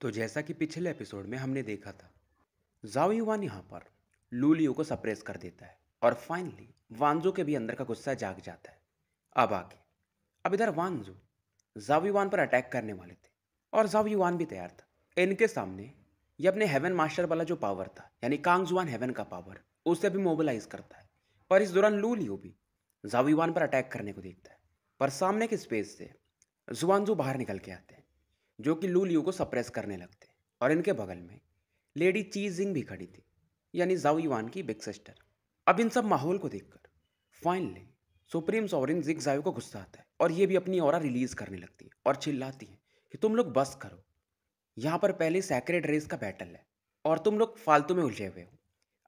तो जैसा कि पिछले एपिसोड में हमने देखा था जाओ युवान यहाँ पर लूलियो को सप्रेस कर देता है और फाइनली वानजो के भी अंदर का गुस्सा जाग जाता है अब आगे अब इधर वानजो जावीवान पर अटैक करने वाले थे और जावीवान भी तैयार था इनके सामने ये अपने हेवन मास्टर वाला जो पावर था यानी कांगजुआन हेवन का पावर उसे भी मोबिलाइज करता है और इस दौरान लूलियो भी जावीवान पर अटैक करने को देखता है पर सामने के स्पेस से जुआनजू बाहर निकल के आते हैं जो कि लू लियू को सप्रेस करने लगते और इनके बगल में लेडी ची जिंग भी खड़ी थी यानी जाओ की बिग सिस्टर अब इन सब माहौल को देखकर फाइनली सुप्रीम सॉवरिन जिग जायो को गुस्सा आता है और ये भी अपनी और रिलीज करने लगती है और चिल्लाती है कि तुम लोग बस करो यहाँ पर पहले सैक्रेड रेस का बैटल है और तुम लोग फालतू में उलझे हुए हो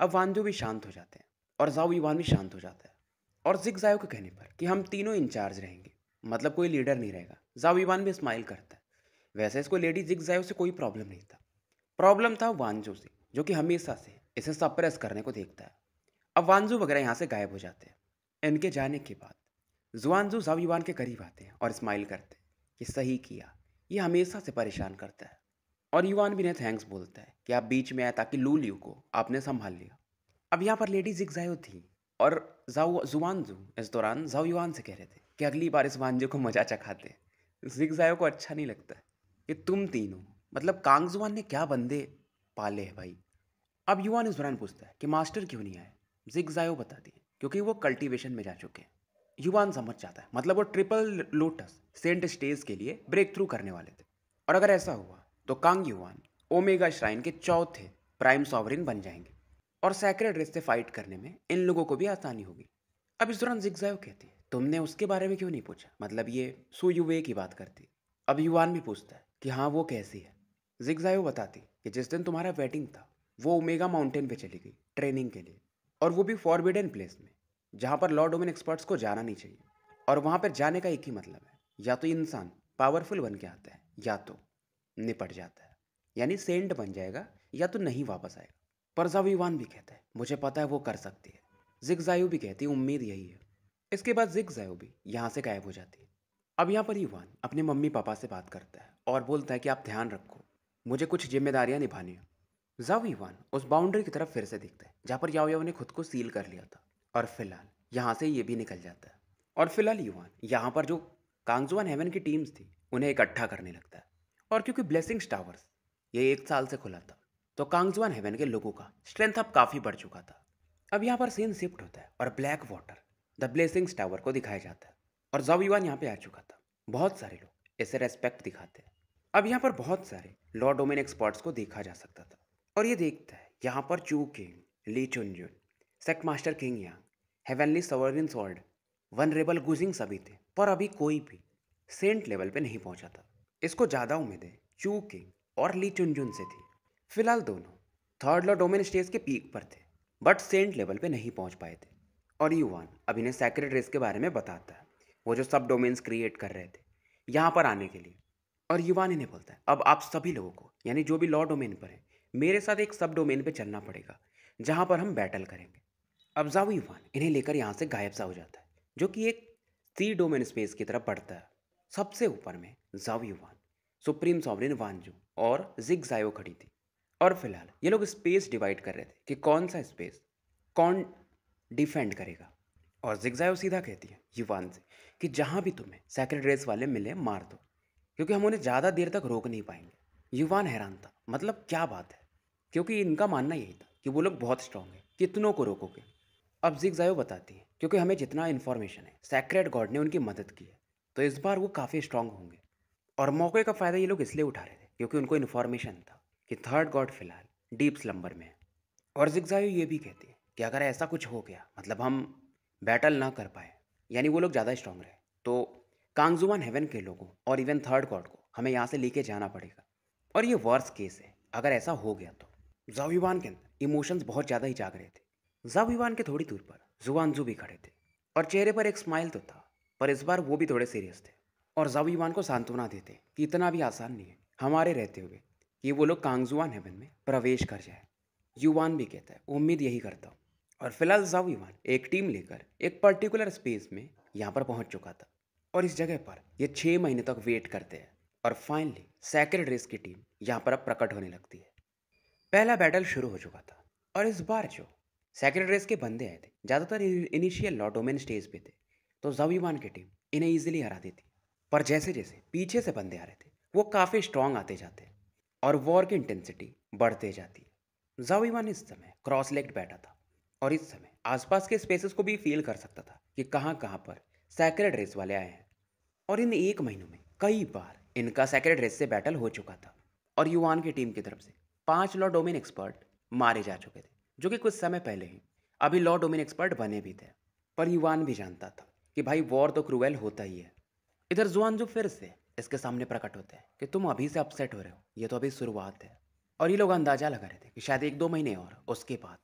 अब वानजो भी शांत हो जाते हैं और जाओ ईवान भी शांत हो जाता है और जिग जायो के कहने पर कि हम तीनों इंचार्ज रहेंगे मतलब कोई लीडर नहीं रहेगा जाओ ईवान भी स्माइल करता है वैसे इसको लेडी जिग जाए से कोई प्रॉब्लम नहीं था प्रॉब्लम था वांजू से जो कि हमेशा से इसे सप्रेस करने को देखता है अब वांजू वगैरह यहाँ से गायब हो जाते हैं इनके जाने के बाद जुआनजू जाव युवान के करीब आते हैं और स्माइल करते हैं कि सही किया ये हमेशा से परेशान करता है और युवान भी इन्हें थैंक्स बोलता है कि आप बीच में आए ताकि लू लियू को आपने संभाल लिया अब यहाँ पर लेडी जिग जायो थी और जाओ जुआनजू इस दौरान जाऊ युवान से कह रहे थे कि अगली बार इस वांजू को मजा चखाते जिग जायो को अच्छा नहीं लगता है कि तुम तीनों मतलब कांगजुआन ने क्या बंदे पाले हैं भाई अब युवान इस दौरान पूछता है कि मास्टर क्यों नहीं आए जिग जायो बता दिए क्योंकि वो कल्टीवेशन में जा चुके हैं युवान समझ जाता है मतलब वो ट्रिपल लोटस सेंट स्टेज के लिए ब्रेक थ्रू करने वाले थे और अगर ऐसा हुआ तो कांग युवान ओमेगा श्राइन के चौथे प्राइम सॉवरिन बन जाएंगे और सैक्रेड रेस से फाइट करने में इन लोगों को भी आसानी होगी अब इस दौरान जायो कहती है तुमने उसके बारे में क्यों नहीं पूछा मतलब ये सुयुवे की बात करती अब युवान भी पूछता है कि हाँ वो कैसी है जिग्जायो बताती कि जिस दिन तुम्हारा वेडिंग था वो ओमेगा माउंटेन पे चली गई ट्रेनिंग के लिए और वो भी फॉरबिडन प्लेस में जहाँ पर लॉर्ड ओमेन एक्सपर्ट्स को जाना नहीं चाहिए और वहाँ पर जाने का एक ही मतलब है या तो इंसान पावरफुल बन के आता है या तो निपट जाता है यानी सेंट बन जाएगा या तो नहीं वापस आएगा पर जावीवान भी कहता है मुझे पता है वो कर सकती है जिग्जायो भी कहती है उम्मीद यही है इसके बाद जिग्जायो भी यहाँ से गायब हो जाती है अब यहाँ पर युवान अपने मम्मी पापा से बात करता है और बोलता है कि आप ध्यान रखो मुझे कुछ जिम्मेदारियां निभानी हैं जाओ ईवान उस बाउंड्री की तरफ फिर से देखता है जहाँ पर याओ याओ ने खुद को सील कर लिया था और फिलहाल यहाँ से ये भी निकल जाता है और फिलहाल ईवान यहाँ पर जो कांगजुआन हेवन की टीम्स थी उन्हें इकट्ठा करने लगता है और क्योंकि ब्लेसिंग्स टावर्स ये एक साल से खुला था तो कांगजुआन हेवन के लोगों का स्ट्रेंथ अब काफ़ी बढ़ चुका था अब यहाँ पर सीन शिफ्ट होता है और black water the blessings tower को दिखाया जाता है और जाओ ईवान यहाँ पे आ चुका था बहुत सारे लोग इसे रेस्पेक्ट दिखाते हैं अब यहाँ पर बहुत सारे लॉ डोमेन एक्सपर्ट्स को देखा जा सकता था और ये देखता है यहाँ पर Chu King Li Chunjun sect master King Yang heavenly sovereign sword venerable Gujing सभी थे पर अभी कोई भी सेंट लेवल पे नहीं पहुंचा था इसको ज़्यादा उम्मीदें चू किंग और ली चुनजुन से थी फिलहाल दोनों थर्ड लॉ डोमेन स्टेज के पीक पर थे बट सेंट लेवल पे नहीं पहुंच पाए थे और युवान अब इन्हें सेक्रेट रेस के बारे में बताता है वो जो सब डोमेन्स क्रिएट कर रहे थे यहाँ पर आने के लिए और युवाने ने बोलता है अब आप सभी लोगों को यानी जो भी लॉ डोमेन पर है मेरे साथ एक सब डोमेन पे चलना पड़ेगा जहाँ पर हम बैटल करेंगे अब जाओ युवान इन्हें लेकर यहाँ से गायब सा हो जाता है जो कि एक सी डोमेन स्पेस की तरफ बढ़ता है सबसे ऊपर में जाओ युवान सुप्रीम सॉवरिन वानजू और जिग जायो खड़ी थी और फिलहाल ये लोग स्पेस डिवाइड कर रहे थे कि कौन सा स्पेस कौन डिफेंड करेगा और जायो सीधा कहती है युवान से कि जहाँ भी तुम्हें सेक्रेट रेस वाले मिले मार दो क्योंकि हम उन्हें ज़्यादा देर तक रोक नहीं पाएंगे युवान हैरान था मतलब क्या बात है क्योंकि इनका मानना यही था कि वो लोग बहुत स्ट्रांग हैं कितनों को रोकोगे अब जिक जायो बताती है क्योंकि हमें जितना इन्फॉर्मेशन है सैक्रेट गॉड ने उनकी मदद की है तो इस बार वो काफ़ी स्ट्रांग होंगे और मौके का फ़ायदा ये लोग इसलिए उठा रहे थे क्योंकि उनको इन्फॉर्मेशन था कि थर्ड गॉड फिलहाल डीप स्लम्बर में है और जिक्जायो ये भी कहती है कि अगर ऐसा कुछ हो गया मतलब हम बैटल ना कर पाए यानी वो लोग ज़्यादा स्ट्रांग रहे तो कांगजुआन हेवन के लोगों और इवन थर्ड कॉर्ड को हमें यहाँ से लेके जाना पड़ेगा और ये वर्स केस है अगर ऐसा हो गया तो जाविवान के अंदर इमोशंस बहुत ज़्यादा ही जाग रहे थे जाविवान के थोड़ी दूर पर जुआनजू भी खड़े थे और चेहरे पर एक स्माइल तो था पर इस बार वो भी थोड़े सीरियस थे और जाविवान को सांत्वना देते कि इतना भी आसान नहीं है हमारे रहते हुए कि वो लोग कांगजुआन हेवन में प्रवेश कर जाए युवान भी कहता है उम्मीद यही करता हूँ और फिलहाल जाविवान एक टीम लेकर एक पर्टिकुलर स्पेस में यहाँ पर पहुँच चुका था और इस जगह पर ये छः महीने तक वेट करते हैं और फाइनली सैक्रेड रेस की टीम यहाँ पर अब प्रकट होने लगती है पहला बैटल शुरू हो चुका था और इस बार जो सैक्रेड रेस के बंदे आए थे ज़्यादातर इनिशियल लॉटोमेन स्टेज पे थे तो जवीमान की टीम इन्हें ईजिली हरा देती पर जैसे जैसे पीछे से बंदे आ रहे थे वो काफ़ी स्ट्रांग आते जाते और वॉर की इंटेंसिटी बढ़ते जाती है इस समय क्रॉस लेग्ड बैठा था और इस समय आसपास के स्पेसेस को भी फील कर सकता था कि कहाँ कहाँ पर सैक्रेड रेस वाले आए हैं और इन एक महीनों में कई बार इनका सेक्रेट रेस से बैटल हो चुका था और युवान की टीम की तरफ से पांच लॉ डोमेन एक्सपर्ट मारे जा चुके थे जो कि कुछ समय पहले ही अभी लॉ डोमेन एक्सपर्ट बने भी थे पर युवान भी जानता था कि भाई वॉर तो क्रूएल होता ही है इधर जुआन जो फिर से इसके सामने प्रकट होते हैं कि तुम अभी से अपसेट हो रहे हो ये तो अभी शुरुआत है और ये लोग अंदाजा लगा रहे थे कि शायद एक दो महीने और उसके बाद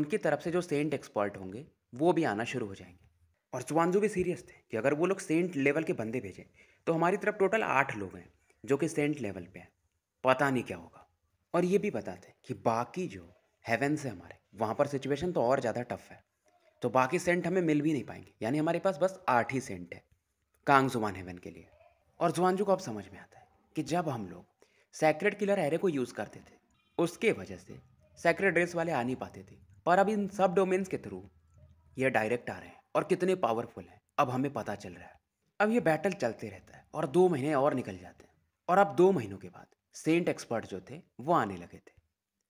उनकी तरफ से जो सेंट एक्सपर्ट होंगे वो भी आना शुरू हो जाएंगे और चुवानजू भी सीरियस थे कि अगर वो लोग सेंट लेवल के बंदे भेजें तो हमारी तरफ टोटल आठ लोग हैं जो कि सेंट लेवल पे हैं पता नहीं क्या होगा और ये भी बताते कि बाकी जो हेवन से हमारे वहाँ पर सिचुएशन तो और ज़्यादा टफ है तो बाकी सेंट हमें मिल भी नहीं पाएंगे यानी हमारे पास बस आठ ही सेंट है कांग जुबान हेवन के लिए और जुआनजू को अब समझ में आता है कि जब हम लोग सेक्रेट किलर एरे को यूज़ करते थे उसके वजह से सेक्रेट रेस वाले आ नहीं पाते थे पर अब इन सब डोमेन्स के थ्रू ये डायरेक्ट आ रहे हैं और कितने पावरफुल हैं अब हमें पता चल रहा है अब ये बैटल चलते रहता है और दो महीने और निकल जाते हैं और अब दो महीनों के बाद सेंट एक्सपर्ट जो थे वो आने लगे थे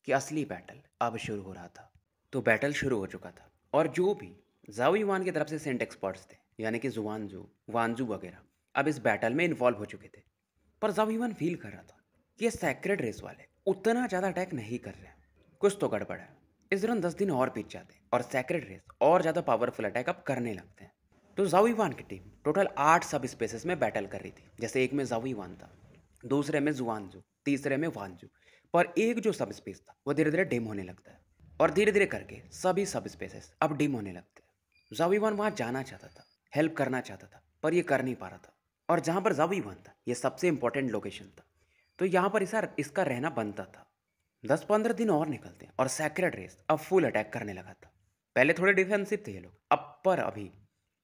कि असली बैटल अब शुरू हो रहा था तो बैटल शुरू हो चुका था और जो भी जावी वान की तरफ से सेंट एक्सपर्ट्स थे यानी कि जू वानजू वगैरह अब इस बैटल में इन्वॉल्व हो चुके थे पर जावी वान फील कर रहा था कि ये सैक्रेड रेस वाले उतना ज़्यादा अटैक नहीं कर रहे हैं कुछ तो गड़बड़ है इस दौरान दस दिन और बीत जाते हैं और सेक्रेट रेस और ज़्यादा पावरफुल अटैक अब करने लगते हैं तो जाऊवान की टीम टोटल आठ सब स्पेसेस में बैटल कर रही थी जैसे एक में जावीवान था दूसरे में जुआनजू तीसरे में वानजू पर एक जो सब स्पेस था वो धीरे धीरे डिम होने लगता है और धीरे धीरे करके सभी सब स्पेसेस अब डिम होने लगते हैं जावीवान वहाँ जाना चाहता था हेल्प करना चाहता था पर ये कर नहीं पा रहा था और जहाँ पर जावीवान था ये सबसे इंपॉर्टेंट लोकेशन था तो यहाँ पर इसका इसका रहना बनता था दस पंद्रह दिन और निकलते हैं और सैक्रेड रेस अब फुल अटैक करने लगा था पहले थोड़े डिफेंसिव थे ये लोग अब पर अभी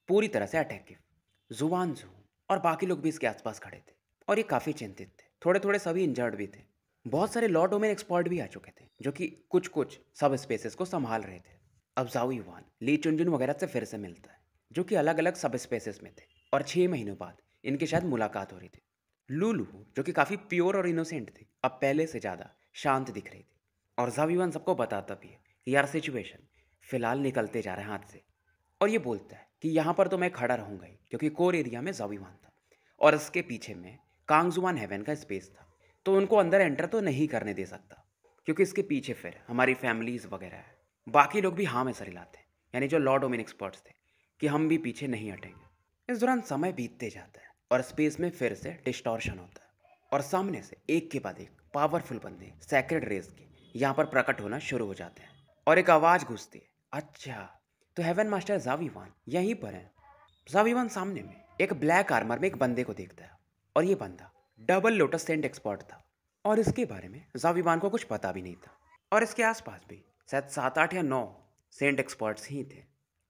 पूरी तरह से अटैकिव जुबान जू और बाकी लोग भी इसके आसपास खड़े थे और ये काफ़ी चिंतित थे थोड़े थोड़े सभी इंजर्ड भी थे बहुत सारे लॉ डोमेन एक्सपर्ट भी आ चुके थे जो कि कुछ कुछ सब स्पेसेस को संभाल रहे थे अब जाऊ युवान ली चुनजुन वगैरह से फिर से मिलता है जो कि अलग अलग सब स्पेसेस में थे और छः महीनों बाद इनके शायद मुलाकात हो रही थी लूलू जो कि काफ़ी प्योर और इनोसेंट थी अब पहले से ज़्यादा शांत दिख रही थी और जावीवान सबको बताता भी है कि यार सिचुएशन फ़िलहाल निकलते जा रहे हैं हाथ से और ये बोलता है कि यहाँ पर तो मैं खड़ा रहूँगा ही क्योंकि कोर एरिया में जावीवान था और इसके पीछे में कांगजुवान हेवन का स्पेस था तो उनको अंदर एंटर तो नहीं करने दे सकता क्योंकि इसके पीछे फिर हमारी फैमिलीज़ वगैरह है बाकी लोग भी हाँ में सर हिलाते हैं यानी जो लॉ डोमेन एक्सपर्ट्स थे कि हम भी पीछे नहीं हटेंगे इस दौरान समय बीतते जाता है और स्पेस में फिर से डिस्टॉर्शन होता है और सामने से एक के बाद एक पावरफुल बंदे सैक्रेड रेस के यहाँ पर प्रकट होना शुरू हो जाते हैं और एक आवाज़ घुसती है अच्छा तो हेवन मास्टर जावीवान यहीं पर है जावीवान सामने में एक ब्लैक आर्मर में एक बंदे को देखता है और ये बंदा डबल लोटस सेंट एक्सपर्ट था और इसके बारे में जावीवान को कुछ पता भी नहीं था और इसके आसपास भी शायद सात आठ या नौ सेंट एक्सपर्ट्स ही थे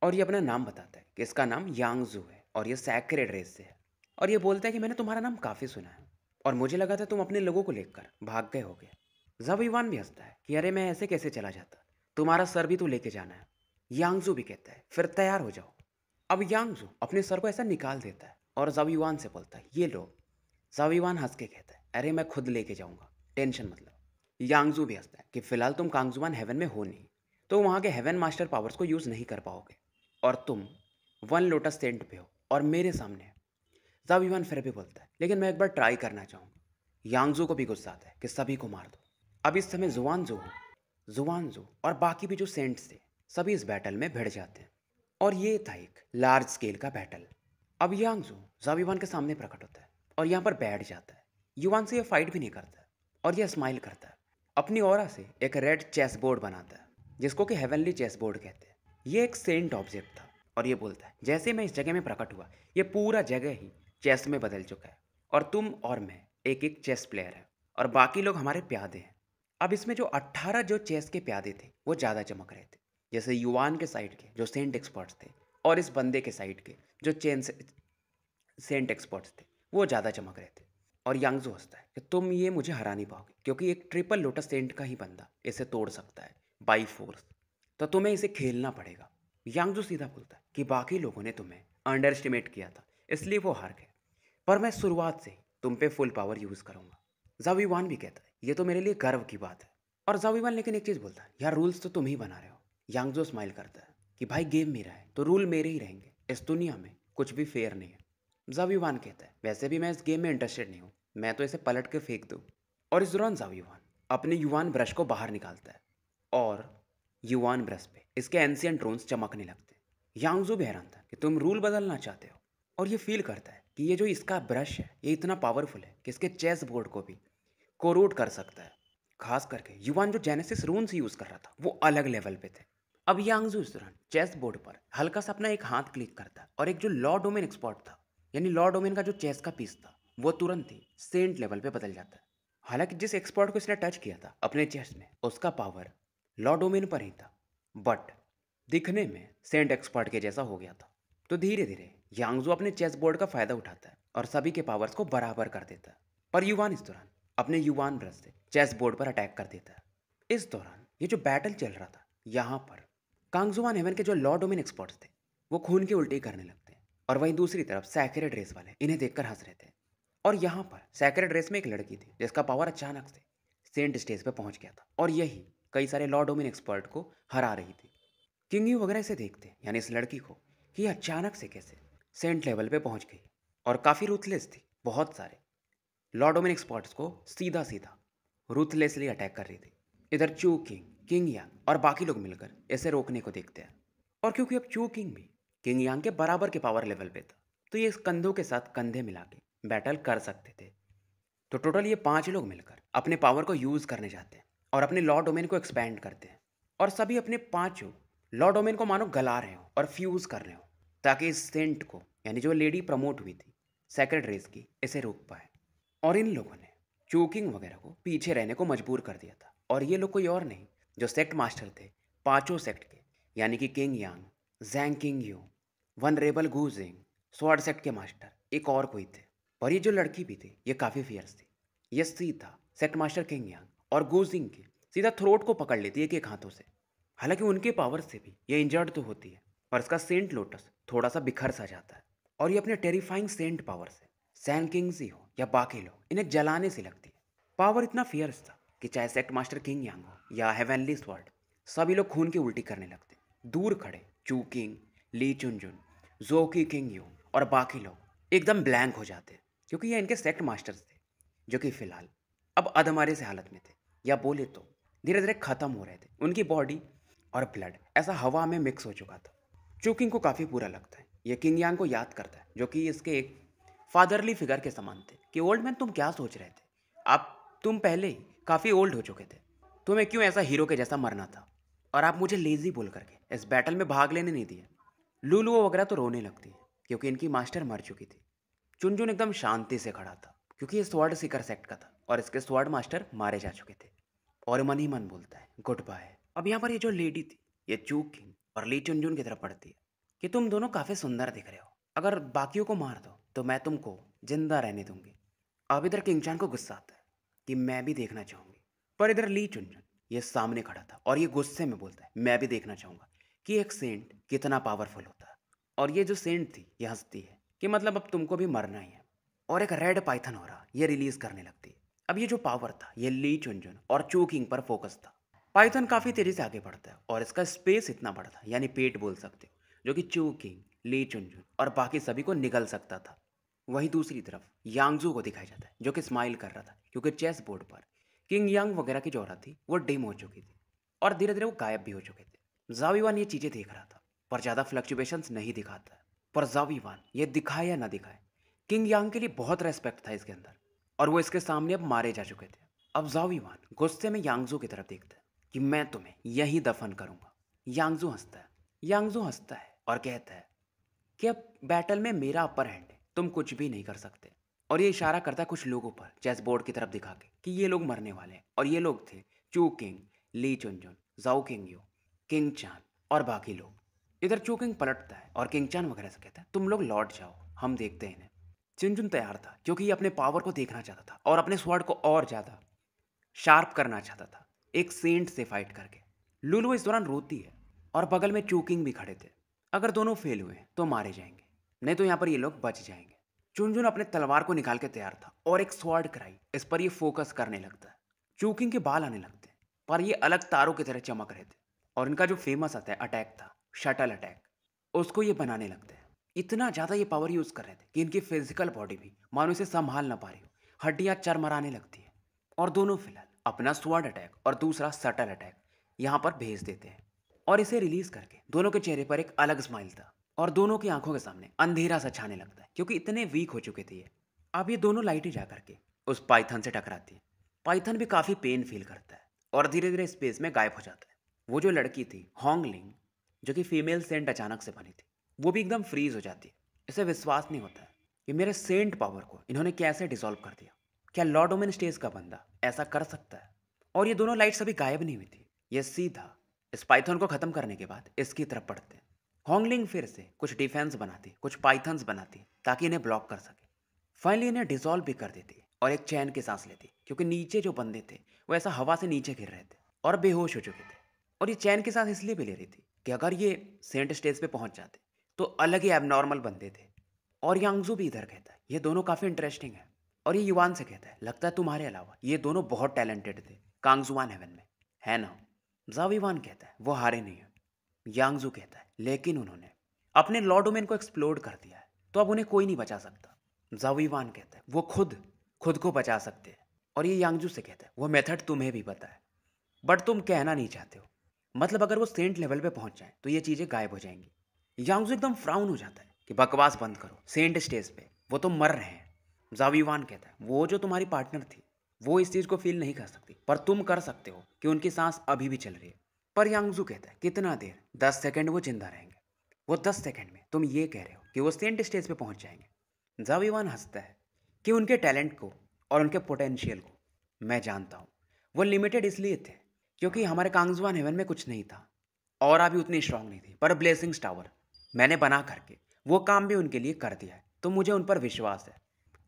और ये अपना नाम बताता है कि इसका नाम यांगजू है और ये सैक्रेड रेस से है और ये बोलता है कि मैंने तुम्हारा नाम काफ़ी सुना है और मुझे लगा था तुम अपने लोगों को लेकर भाग गए होगे जब इवान भी हंसता है कि अरे मैं ऐसे कैसे चला जाता तुम्हारा सर भी तो लेके जाना है यांगजू भी कहता है फिर तैयार हो जाओ अब यांगजू अपने सर को ऐसा निकाल देता है और इवान से बोलता है ये जब इवान हंस के कहता है अरे मैं खुद लेके जाऊंगा टेंशन मतलब यांगजू भी हंसता है कि फिलहाल तुम कांगजुआन हेवन में हो नहीं तो वहाँ के हेवन मास्टर पावर्स को यूज़ नहीं कर पाओगे और तुम वन लोटस सेंट पे हो और मेरे सामने इवन फिर भी बोलता है लेकिन मैं एक बार ट्राई करना चाहूँगा यांगजू को भी गुस्सा आता है कि सभी को मार दो अब इस समय जो जुआन जो और बाकी भी जो सेंट्स थे सभी इस बैटल में भिड़ जाते हैं और ये था एक लार्ज स्केल का बैटल अब यांगजू जावीवान के सामने प्रकट होता है और यहाँ पर बैठ जाता है युवान से यह फाइट भी नहीं करता और यह स्माइल करता है अपनी और से एक रेड चेस बोर्ड बनाता है जिसको कि हेवनली चेस बोर्ड कहते हैं ये एक सेंट ऑब्जेक्ट था और ये बोलता है जैसे मैं इस जगह में प्रकट हुआ ये पूरा जगह ही चेस में बदल चुका है और तुम और मैं एक एक चेस प्लेयर है और बाकी लोग हमारे प्यादे हैं अब इसमें जो अट्ठारह जो चेस के प्यादे थे वो ज़्यादा चमक रहे थे जैसे युवान के साइड के जो सेंट एक्सपर्ट्स थे और इस बंदे के साइड के जो चेन से, सेंट एक्सपर्ट्स थे वो ज़्यादा चमक रहे थे और जो हंसता है कि तुम ये मुझे हरा नहीं पाओगे क्योंकि एक ट्रिपल लोटस सेंट का ही बंदा इसे तोड़ सकता है बाई फोर्स तो तुम्हें इसे खेलना पड़ेगा यांगजू सीधा बोलता है कि बाकी लोगों ने तुम्हें अंडर एस्टिमेट किया था इसलिए वो हार गए पर मैं शुरुआत से तुम पे फुल पावर यूज़ करूँगा जावीवान भी कहता है ये तो मेरे लिए गर्व की बात है और जावीवान लेकिन एक चीज़ बोलता है यार रूल्स तो तुम ही बना रहे हो यांगजो स्माइल करता है कि भाई गेम मेरा है तो रूल मेरे ही रहेंगे इस दुनिया में कुछ भी फेयर नहीं है जावीवान कहता है वैसे भी मैं इस गेम में इंटरेस्टेड नहीं हूँ मैं तो इसे पलट के फेंक दूँ और इस दौरान जावीवान अपने युवान ब्रश को बाहर निकालता है और युवान ब्रश पे इसके एंशियन ड्रोन्स चमकने लगते हैं यांगजो भी हैरान था कि तुम रूल बदलना चाहते हो और ये फील करता है कि ये जो इसका ब्रश है ये इतना पावरफुल है कि इसके चेस बोर्ड को भी कोरोड कर सकता है खास करके युवान जो जेनेसिस से यूज़ कर रहा था वो अलग लेवल पे थे अब यांगजू इस दौरान चेस बोर्ड पर हल्का सा अपना एक हाथ क्लिक करता और एक जो लॉ डोमेन एक्सपर्ट था यानी लॉ डोमेन का जो चेस का पीस था वो तुरंत ही सेंट लेवल पे बदल जाता है हालांकि जिस एक्सपर्ट को इसने टच किया था अपने चेस में उसका पावर लॉ डोमेन पर ही था बट दिखने में सेंट एक्सपर्ट के जैसा हो गया था तो धीरे धीरे यांगजू अपने चेस बोर्ड का फायदा उठाता है और सभी के पावर्स को बराबर कर देता है पर युवान इस दौरान अपने युवान ब्रश से चेस बोर्ड पर अटैक कर देता है इस दौरान ये जो बैटल चल रहा था यहाँ पर कांगजुआन हेवन के जो लॉ डोमेन एक्सपर्ट्स थे वो खून की उल्टी करने लगते हैं और वहीं दूसरी तरफ सैक्रेड रेस वाले इन्हें देखकर हंस रहे थे और यहाँ पर सैक्रेड रेस में एक लड़की थी जिसका पावर अचानक से सेंट स्टेज पर पहुँच गया था और यही कई सारे लॉ डोमिन एक्सपर्ट को हरा रही थी किंग यू वगैरह इसे देखते यानी इस लड़की को कि अचानक से कैसे सेंट लेवल पे पहुंच गई और काफ़ी रूथलेस थी बहुत सारे लॉडोमिन एक्सपर्ट्स को सीधा सीधा रूथलेसली अटैक कर रही थी इधर चू किंग किंग यांग और बाकी लोग मिलकर इसे रोकने को देखते हैं और क्योंकि अब चू किंग भी किंग यांग के बराबर के पावर लेवल पे था तो ये कंधों के साथ कंधे मिला के बैटल कर सकते थे तो टोटल ये पांच लोग मिलकर अपने पावर को यूज़ करने जाते हैं और अपने लॉ डोमेन को एक्सपैंड करते हैं और सभी अपने पांचों लॉ डोमेन को मानो गला रहे हो और फ्यूज़ कर रहे हो ताकि इस सेंट को यानी जो लेडी प्रमोट हुई थी सेक्रेट रेस की इसे रोक पाए और इन लोगों ने चोकिंग वगैरह को पीछे रहने को मजबूर कर दिया था और ये लोग कोई और नहीं जो सेक्ट मास्टर थे पांचों सेक्ट के यानी कि किंग यांग जैंग किंग यू वनरेबल गु जेंग स्वाड सेक्ट के मास्टर एक और कोई थे और ये जो लड़की भी थी ये काफ़ी फियर्स थी ये सीधा सेक्ट मास्टर किंग यांग और जिंग के सीधा थ्रोट को पकड़ लेती है एक एक हाथों से हालांकि उनके पावर से भी ये इंजर्ड तो होती है पर इसका सेंट लोटस थोड़ा सा बिखर सा जाता है और ये अपने टेरिफाइंग सेंट पावर से सैन किंग्स ही हो या बाकी लोग इन्हें जलाने से लगती है पावर इतना फियर्स था कि चाहे सेक्ट मास्टर किंग यांग हो या हेवनली स्वर्ड सभी लोग खून की उल्टी करने लगते दूर खड़े चू किंग ली चुन जुन जोकी किंग यू और बाकी लोग एकदम ब्लैंक हो जाते क्योंकि ये इनके सेक्ट मास्टर थे जो कि फिलहाल अब अधमारे से हालत में थे या बोले तो धीरे धीरे ख़त्म हो रहे थे उनकी बॉडी और ब्लड ऐसा हवा में मिक्स हो चुका था चूकिंग को काफ़ी बुरा लगता है ये किंग यांग को याद करता है जो कि इसके एक फादरली फिगर के समान थे कि ओल्ड मैन तुम क्या सोच रहे थे आप तुम पहले ही काफ़ी ओल्ड हो चुके थे तुम्हें क्यों ऐसा हीरो के जैसा मरना था और आप मुझे लेजी बोल करके इस बैटल में भाग लेने नहीं दिया लूलू वगैरह तो रोने लगती है क्योंकि इनकी मास्टर मर चुकी थी चुनचुन एकदम शांति से खड़ा था क्योंकि ये स्वर्ड सीकर सेक्ट का था और इसके स्वर्ड मास्टर मारे जा चुके थे और मन ही मन बोलता है गुड बाय अब यहाँ पर ये जो लेडी थी ये चूक किंग और ली चुनझुन की तरफ पड़ती है कि तुम दोनों काफ़ी सुंदर दिख रहे हो अगर बाकियों को मार दो तो मैं तुमको जिंदा रहने दूंगी अब इधर किंगचान को गुस्सा आता है कि मैं भी देखना चाहूंगी पर इधर ली चुनझुन ये सामने खड़ा था और ये गुस्से में बोलता है मैं भी देखना चाहूंगा कि एक सेंट कितना पावरफुल होता है और ये जो सेंट थी ये हंसती है कि मतलब अब तुमको भी मरना ही है और एक रेड पाइथन हो रहा ये रिलीज करने लगती है अब ये जो पावर था ये ली चुनझुन और चूकिंग पर फोकस था पाइथन काफ़ी तेज़ी से आगे बढ़ता है और इसका स्पेस इतना बड़ा था यानी पेट बोल सकते हो जो कि चू किंग ली चुनझुन और बाकी सभी को निकल सकता था वहीं दूसरी तरफ यांगजू को दिखाया जाता है जो कि स्माइल कर रहा था क्योंकि चेस बोर्ड पर किंग यांग वगैरह की जो औरत थी वो डिम हो चुकी थी और धीरे धीरे वो गायब भी हो चुके थे जावीवान ये चीज़ें देख रहा था पर ज़्यादा फ्लक्चुएशंस नहीं दिखाता पर जावीवान ये दिखाए या ना दिखाए किंग यांग के लिए बहुत रेस्पेक्ट था इसके अंदर और वो इसके सामने अब मारे जा चुके थे अब जावीवान गुस्से में यांगजू की तरफ देखता है कि मैं तुम्हें यही दफन करूंगा यांगजू हंसता है यांगजू हंसता है और कहता है कि अब बैटल में मेरा अपर हैंड है तुम कुछ भी नहीं कर सकते और ये इशारा करता है कुछ लोगों पर चेस बोर्ड की तरफ दिखा के कि ये लोग मरने वाले हैं और ये लोग थे चू किंग ली चुनजुन जाओ किंग यो किंग चान और बाकी लोग इधर चू किंग पलटता है और किंग चान वगैरह से कहता है तुम लोग लौट जाओ हम देखते हैं इन्हें चुनजुन तैयार था क्योंकि ये अपने पावर को देखना चाहता था और अपने स्वर्ड को और ज़्यादा शार्प करना चाहता था एक सेंट से फाइट करके लुलु इस दौरान रोती है और बगल में चूकिंग भी खड़े थे अगर दोनों फेल हुए तो मारे जाएंगे नहीं तो यहाँ पर ये लोग बच जाएंगे चुनझुन अपने तलवार को निकाल के तैयार था और एक स्वॉर्ड कराई इस पर ये फोकस करने लगता है चूकिंग के बाल आने लगते हैं पर ये अलग तारों की तरह चमक रहे थे और इनका जो फेमस आता है अटैक था शटल अटैक उसको ये बनाने लगते हैं इतना ज़्यादा ये पावर यूज़ कर रहे थे कि इनकी फिजिकल बॉडी भी मानो इसे संभाल ना पा रही हो हड्डियाँ चरमराने लगती है और दोनों फिलहाल अपना स्वाड अटैक और दूसरा सटल अटैक यहाँ पर भेज देते हैं और इसे रिलीज करके दोनों के चेहरे पर एक अलग स्माइल था और दोनों की आंखों के सामने अंधेरा सा छाने लगता है क्योंकि इतने वीक हो चुके थे ये अब ये दोनों लाइटें जा करके उस पाइथन से टकराती है पाइथन भी काफ़ी पेन फील करता है और धीरे धीरे स्पेस में गायब हो जाता है वो जो लड़की थी हॉन्गलिंग जो कि फीमेल सेंट अचानक से बनी थी वो भी एकदम फ्रीज हो जाती है इसे विश्वास नहीं होता कि मेरे सेंट पावर को इन्होंने कैसे डिसॉल्व कर दिया क्या लॉर्ड ओमेन स्टेज का बंदा ऐसा कर सकता है और ये दोनों लाइट्स अभी गायब नहीं हुई थी ये सीधा इस पाइथन को ख़त्म करने के बाद इसकी तरफ पढ़ते हैं हॉन्गलिंग फिर से कुछ डिफेंस बनाती कुछ पाइथन्स बनाती ताकि इन्हें ब्लॉक कर सके फाइनली इन्हें डिजोल्व भी कर देती और एक चैन की सांस लेती क्योंकि नीचे जो बंदे थे वो ऐसा हवा से नीचे गिर रहे थे और बेहोश हो चुके थे और ये चैन के साथ इसलिए भी ले रही थी कि अगर ये सेंट स्टेज पे पहुंच जाते तो अलग ही एबनॉर्मल बंदे थे और यांगजू भी इधर कहता है ये दोनों काफ़ी इंटरेस्टिंग है और ये युवान से कहता है लगता है तुम्हारे अलावा ये दोनों बहुत टैलेंटेड थे कांगजुआन हेवन में है ना जावीवान कहता है वो हारे नहीं है यांगजू कहता है लेकिन उन्होंने अपने लॉ डोमेन को एक्सप्लोर कर दिया है तो अब उन्हें कोई नहीं बचा सकता जावीवान कहता है वो खुद खुद को बचा सकते हैं और ये यांगजू से कहता है वो मेथड तुम्हें भी पता है बट तुम कहना नहीं चाहते हो मतलब अगर वो सेंट लेवल पे पहुंच जाए तो ये चीज़ें गायब हो जाएंगी यांगजू एकदम फ्राउन हो जाता है कि बकवास बंद करो सेंट स्टेज पे वो तो मर रहे हैं जावीवान कहता है वो जो तुम्हारी पार्टनर थी वो इस चीज़ को फील नहीं कर सकती पर तुम कर सकते हो कि उनकी सांस अभी भी चल रही है पर यांगजू कहता है कितना देर दस सेकेंड वो जिंदा रहेंगे वो दस सेकेंड में तुम ये कह रहे हो कि वो सेंट स्टेज पर पहुंच जाएंगे जावीवान हंसता है कि उनके टैलेंट को और उनके पोटेंशियल को मैं जानता हूँ वो लिमिटेड इसलिए थे क्योंकि हमारे कांगजवान हेवन में कुछ नहीं था और अभी उतनी स्ट्रांग नहीं थी पर ब्लेसिंग्स टावर मैंने बना करके वो काम भी उनके लिए कर दिया है तो मुझे उन पर विश्वास है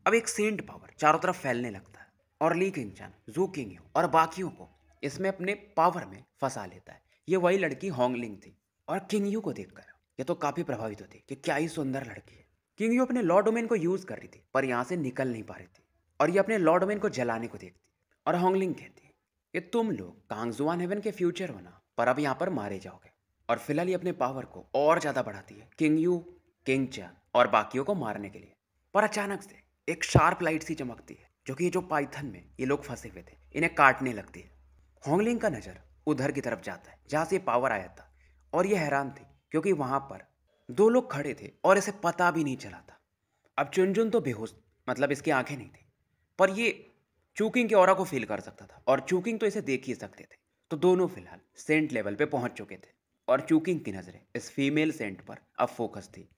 अब एक सेंट पावर चारों तरफ फैलने लगता है और ली किंग चैन जू किंग और बाकियों को इसमें अपने पावर में फंसा लेता है ये वही लड़की होंगलिंग थी और किंग यू को देखकर ये तो काफी प्रभावित होती कि क्या ही सुंदर लड़की है किंग यू अपने लॉ डोमेन को यूज कर रही थी पर यहाँ से निकल नहीं पा रही थी और ये अपने लॉ डोमेन को जलाने को देखती और होंगलिंग कहती कि तुम लोग कांगजुआन हेवन के फ्यूचर बना पर अब यहाँ पर मारे जाओगे और फिलहाल ये अपने पावर को और ज्यादा बढ़ाती है किंग यू किंग चन और बाकियों को मारने के लिए पर अचानक से एक शार्प लाइट सी चमकती है जो कि ये जो पाइथन में ये लोग फंसे हुए थे इन्हें काटने लगती है होंगलिंग का नज़र उधर की तरफ जाता है जहाँ से पावर आया था और ये हैरान थी क्योंकि वहाँ पर दो लोग खड़े थे और इसे पता भी नहीं चला था अब चुनजुन तो बेहोश मतलब इसकी आंखें नहीं थी पर ये चूकिंग के और को फील कर सकता था और चूकिंग तो इसे देख ही सकते थे तो दोनों फिलहाल सेंट लेवल पे पहुंच चुके थे और चूकिंग की नज़रें इस फीमेल सेंट पर अब फोकस थी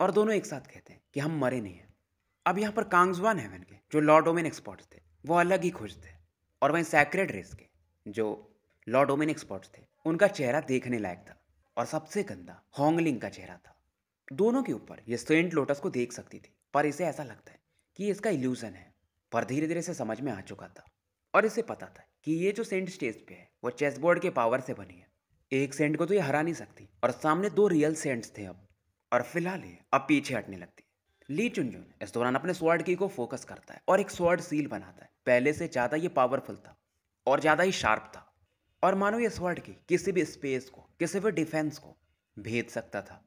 और दोनों एक साथ कहते हैं कि हम मरे नहीं हैं अब यहाँ पर कांगजवान हेवन के जो लॉ डोमेन एक्सपर्ट्स थे वो अलग ही खुश थे और वहीं सैक्रेड रेस के जो लॉ डोमेन एक्सपर्ट्स थे उनका चेहरा देखने लायक था और सबसे गंदा होंगलिंग का चेहरा था दोनों के ऊपर ये सेंट लोटस को देख सकती थी पर इसे ऐसा लगता है कि इसका इल्यूजन है पर धीरे धीरे से समझ में आ चुका था और इसे पता था कि ये जो सेंट स्टेज पे है वो चेसबोर्ड के पावर से बनी है एक सेंट को तो ये हरा नहीं सकती और सामने दो रियल सेंट्स थे अब और फिलहाल ये अब पीछे हटने लगती ली चुनजुन इस दौरान अपने स्वर्ड की को फोकस करता है और एक स्वर्ड सील बनाता है पहले से ज़्यादा ये पावरफुल था और ज़्यादा ही शार्प था और मानो ये स्वर्ड की किसी भी स्पेस को किसी भी डिफेंस को भेज सकता था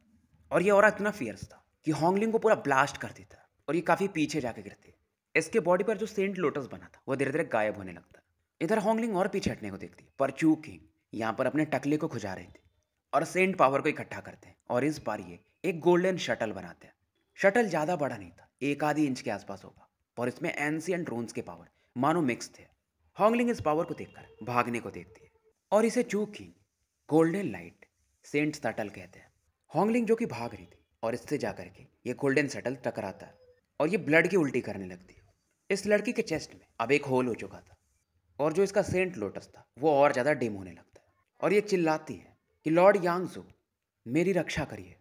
और ये और इतना फियर्स था कि हॉन्गलिंग को पूरा ब्लास्ट कर देता और ये काफ़ी पीछे जाके गिरती इसके बॉडी पर जो सेंट लोटस बना था वो धीरे धीरे गायब होने लगता इधर हॉन्गलिंग और पीछे हटने को देखती पर चूंकि यहाँ पर अपने टकले को खुजा रही थी और सेंट पावर को इकट्ठा करते हैं और इस बार ये एक गोल्डन शटल बनाते हैं शटल ज़्यादा बड़ा नहीं था एक आधी इंच के आसपास होगा और इसमें एंशियन ड्रोन्स के पावर मानो मिक्स थे हॉन्गलिंग इस पावर को देखकर भागने को देखती है और इसे चूक ही गोल्डन लाइट सेंट सटल कहते हैं हॉन्गलिंग जो कि भाग रही थी और इससे जा करके ये गोल्डन सटल टकराता है और ये ब्लड की उल्टी करने लगती है इस लड़की के चेस्ट में अब एक होल हो चुका था और जो इसका सेंट लोटस था वो और ज़्यादा डिम होने लगता है और ये चिल्लाती है कि लॉर्ड यांग मेरी रक्षा करिए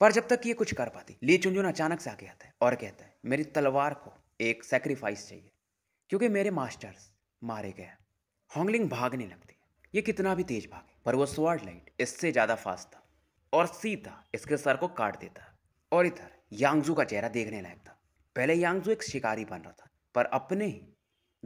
पर जब तक ये कुछ कर पाती ली चुनजुन अचानक से आगे आता है और कहता है मेरी तलवार को एक सेक्रीफाइस चाहिए क्योंकि मेरे मास्टर्स मारे गए होंगलिंग भागने लगती है ये कितना भी तेज भागे पर वो स्वर्ड लाइट इससे ज़्यादा फास्ट था और सीता इसके सर को काट देता और इधर यांगजू का चेहरा देखने लायक था पहले यांगजू एक शिकारी बन रहा था पर अपने ही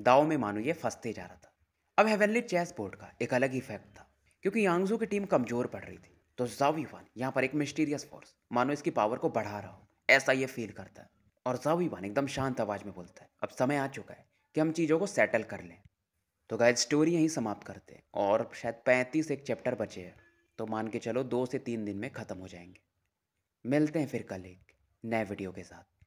दाव में मानो ये फंसते जा रहा था अब हेवनली चेस बोर्ड का एक अलग इफेक्ट था क्योंकि यांगजू की टीम कमज़ोर पड़ रही थी तो जावी यहाँ पर एक मिस्टीरियस फोर्स मानो इसकी पावर को बढ़ा रहा हो ऐसा ये फील करता है और जावी एकदम शांत आवाज़ में बोलता है अब समय आ चुका है कि हम चीज़ों को सेटल कर लें तो गाय स्टोरी यहीं समाप्त करते हैं और शायद पैंतीस एक चैप्टर बचे हैं तो मान के चलो दो से तीन दिन में ख़त्म हो जाएंगे मिलते हैं फिर कल एक नए वीडियो के साथ